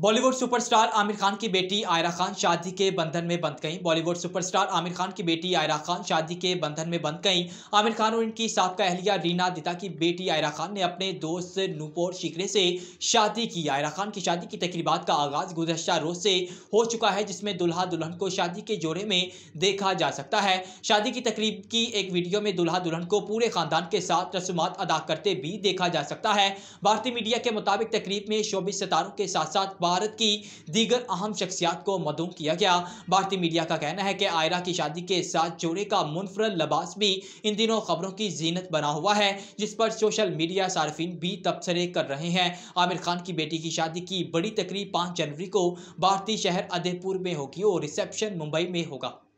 Bollywood superstar Aamir Khan की बेटी आयरा खान शादी के बंधन में बंध गई बॉलीवुड सुपरस्टार आमिर खान की बेटी आयरा खान शादी के बंधन में बंध गई आमिर खान और इनकी सबका अहलिया रीना दिता की बेटी आयरा खान ने अपने दोस्त नूपोर शिकरे से शादी की आयरा खान की शादी की तकरीबात का आगाज गुजशत रोज से हो चुका है जिसमें दुल्हा दुल्हन को शादी के जोड़े में देखा जा सकता है शादी की तकरीब की एक वीडियो में दुल्हा दुल्हन को पूरे खानदान के साथ रसूमत अदा करते भी देखा जा सकता है भारतीय मीडिया के मुताबिक तकरीब में शोबी सितारों के साथ साथ भारत की दीगर अहम शख्सियात को मदूम किया गया भारतीय मीडिया का कहना है कि आयरा की शादी के साथ जोड़े का मुनफरद लबास भी इन दिनों खबरों की जीनत बना हुआ है जिस पर सोशल मीडिया सार्फिन भी तबसरे कर रहे हैं आमिर खान की बेटी की शादी की बड़ी तकरीब पाँच जनवरी को भारतीय शहर अदयपुर में होगी और रिसेप्शन मुंबई में होगा